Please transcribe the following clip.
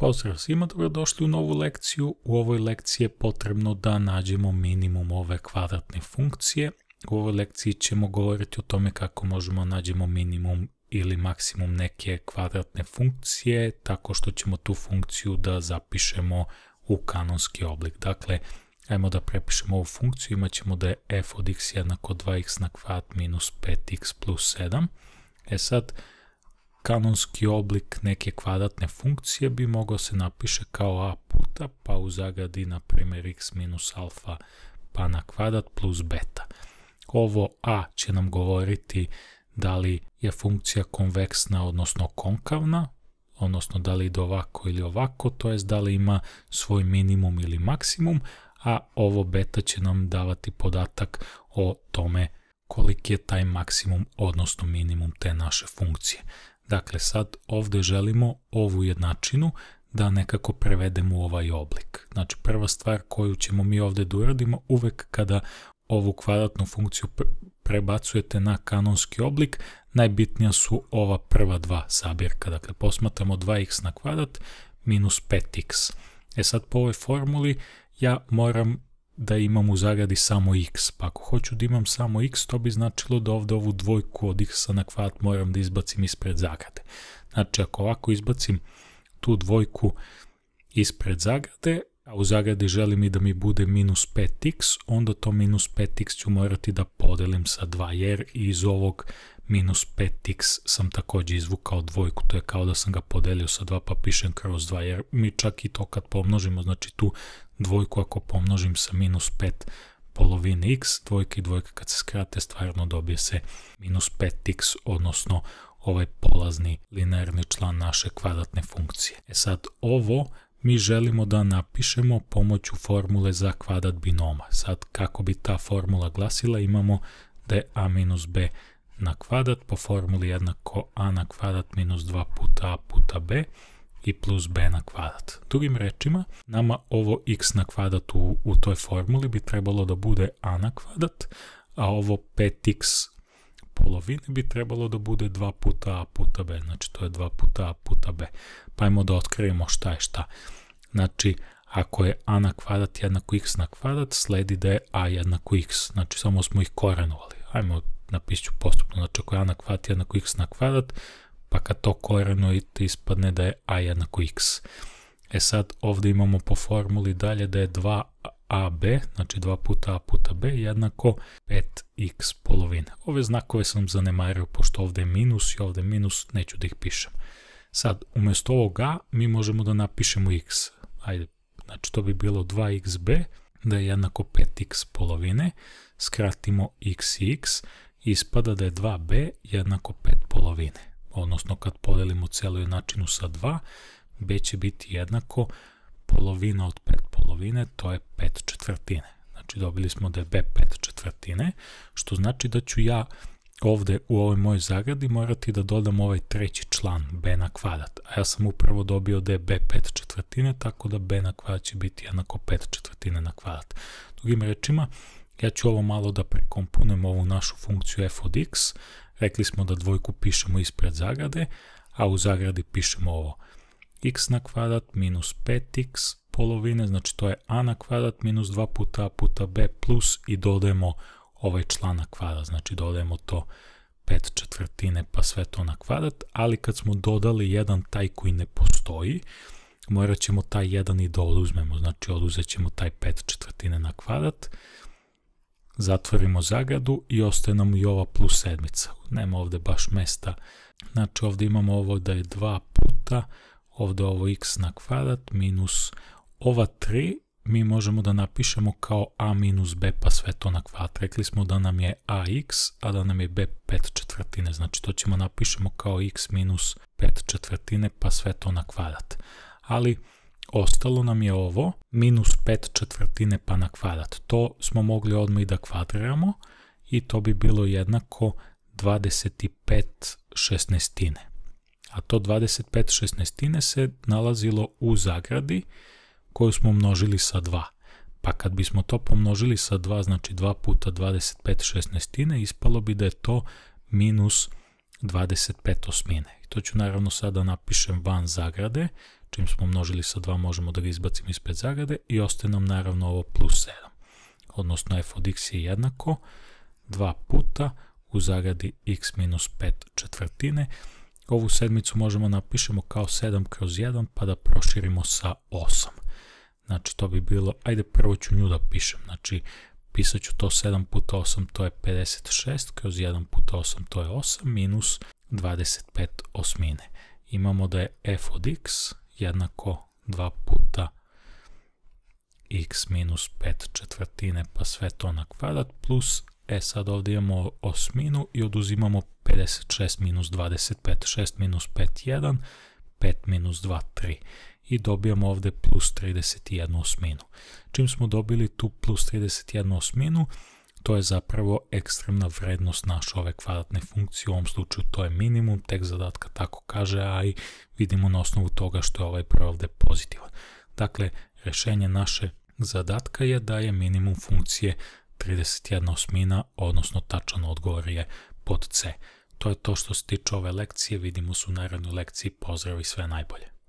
Pozdrav svima, dobrodošli u novu lekciju. U ovoj lekciji je potrebno da nađemo minimum ove kvadratne funkcije. U ovoj lekciji ćemo govoriti o tome kako možemo nađemo minimum ili maksimum neke kvadratne funkcije, tako što ćemo tu funkciju da zapišemo u kanonski oblik. Dakle, ajmo da prepišemo ovu funkciju, imat ćemo da je f od x jednako 2x na kvadrat minus 5x plus 7. E sad, kanonski oblik neke kvadratne funkcije bi mogao se napiše kao a puta pa u zagradi na primjer x minus alfa pa na kvadrat plus beta. Ovo a će nam govoriti da li je funkcija konveksna odnosno konkavna, odnosno da li ide ovako ili ovako, to jest da li ima svoj minimum ili maksimum, a ovo beta će nam davati podatak o tome koliki je taj maksimum, odnosno minimum te naše funkcije. Dakle, sad ovdje želimo ovu jednačinu da nekako prevedemo u ovaj oblik. Znači, prva stvar koju ćemo mi ovdje da uradimo, uvek kada ovu kvadratnu funkciju prebacujete na kanonski oblik, najbitnija su ova prva dva sabirka. Dakle, posmatramo 2x na kvadrat minus 5x. E sad, po ovoj formuli ja moram da imam u zagradi samo x. Pa ako hoću da imam samo x, to bi značilo da ovdje ovu dvojku od x na kvadrat moram da izbacim ispred zagrade. Znači, ako ovako izbacim tu dvojku ispred zagrade, a u zagradi želim i da mi bude minus 5x, onda to minus 5x ću morati da podelim sa 2 jer iz ovog minus 5x sam također izvukao dvojku, to je kao da sam ga podelio sa 2 pa pišem kroz 2 jer mi čak i to kad pomnožimo, znači tu dvojku ako pomnožim sa minus 5 polovine x, dvojka i dvojka kad se skrate stvarno dobije se minus 5x, odnosno ovaj polazni linearni član naše kvadratne funkcije. E sad ovo mi želimo da napišemo pomoću formule za kvadrat binoma. Sad kako bi ta formula glasila imamo da je a minus b na kvadrat po formuli jednako a na kvadrat minus 2 puta a puta b i plus b na kvadrat. Drugim rečima, nama ovo x na kvadrat u, toj formuli bi trebalo da bude a na kvadrat, a ovo 5x polovini bi trebalo da bude 2 puta a puta b, znači to je 2 puta a puta b. Pa ajmo da otkrijemo šta je šta. Znači, ako je a na kvadrat jednako x na kvadrat, sledi da je a jednako x, znači samo smo ih korenovali. Ajmo napisati postupno, znači ako je a na kvadrat jednako x na kvadrat, pa kad to korenujete ispadne da je a jednako x. E sad ovdje imamo po formuli dalje da je 2 AB, znači 2 puta A puta B jednako 5x polovina. Ove znakove sam zanemario pošto ovdje je minus i ovdje je minus, neću da ih pišem. Sad, umjesto ovoga mi možemo da napišemo x. Ajde, znači to bi bilo 2xb, da je jednako 5x polovine, skratimo x x, ispada da je 2b jednako 5 polovine. Odnosno kad podelimo celu jednačinu sa 2, b će biti jednako polovina od pet polovine, to je 5 četvrtine. Znači dobili smo da je B 5 četvrtine, što znači da ću ja ovdje u ovoj mojoj zagradi morati da dodam ovaj treći član b na kvadrat. A ja sam upravo dobio da je b 5 četvrtine, tako da b na kvadrat će biti jednako 5 četvrtine na kvadrat. Drugim rečima, ja ću ovo malo da prekomponujem ovu našu funkciju f od x. Rekli smo da dvojku pišemo ispred zagrade, a u zagradi pišemo ovo x na kvadrat minus 5x polovine, znači to je a na kvadrat minus 2 puta a puta b plus i dodajemo ovaj član na kvadrat, znači dodajemo to 5 četvrtine pa sve to na kvadrat, ali kad smo dodali jedan taj koji ne postoji, morat ćemo taj jedan i da oduzmemo, znači oduzet ćemo taj 5 četvrtine na kvadrat, zatvorimo zagradu i ostaje nam i ova plus sedmica. Nema ovdje baš mesta, znači ovdje imamo ovo da je 2 puta ovdje ovo x na kvadrat minus ova 3 mi možemo da napišemo kao a minus b pa sve to na kvadrat. Rekli smo da nam je ax, a da nam je b 5 četvrtine, znači to ćemo napišemo kao x minus 5 četvrtine pa sve to na kvadrat. Ali ostalo nam je ovo, minus 5 četvrtine pa na kvadrat. To smo mogli odmah i da kvadriramo i to bi bilo jednako 25 šestnestine a to 25 šestnestine se nalazilo u zagradi koju smo množili sa 2. Pa kad bismo to pomnožili sa 2, znači 2 puta 25 šestnestine, ispalo bi da je to minus 25 osmine. I to ću naravno sada napišem van zagrade, čim smo množili sa 2 možemo da ga izbacim ispred zagrade i ostaje nam naravno ovo plus 7. Odnosno f od x je jednako 2 puta u zagradi x minus 5 četvrtine, Ovu sedmicu možemo napišemo kao 7 kroz 1 pa da proširimo sa 8. Znači to bi bilo, ajde prvo ću nju da pišem, znači pisat ću to 7 puta 8 to je 56, kroz 1 puta 8 to je 8, minus 25 osmine. Imamo da je f od x jednako 2 puta x minus 5 četvrtine pa sve to na kvadrat plus, e sad ovdje imamo osminu i oduzimamo 56 minus 25, 6 minus 5, 1, 5 minus 2, 3. I dobijamo ovdje plus 31 osminu. Čim smo dobili tu plus 31 osminu, to je zapravo ekstremna vrednost naše ove kvadratne funkcije, u ovom slučaju to je minimum, tek zadatka tako kaže, a i vidimo na osnovu toga što je ovaj pravde ovdje pozitivan. Dakle, rješenje naše zadatka je da je minimum funkcije 31 osmina, odnosno tačan odgovor je pod C. To je to što se tiče ove lekcije, vidimo se u narednoj lekciji, pozdrav i sve najbolje.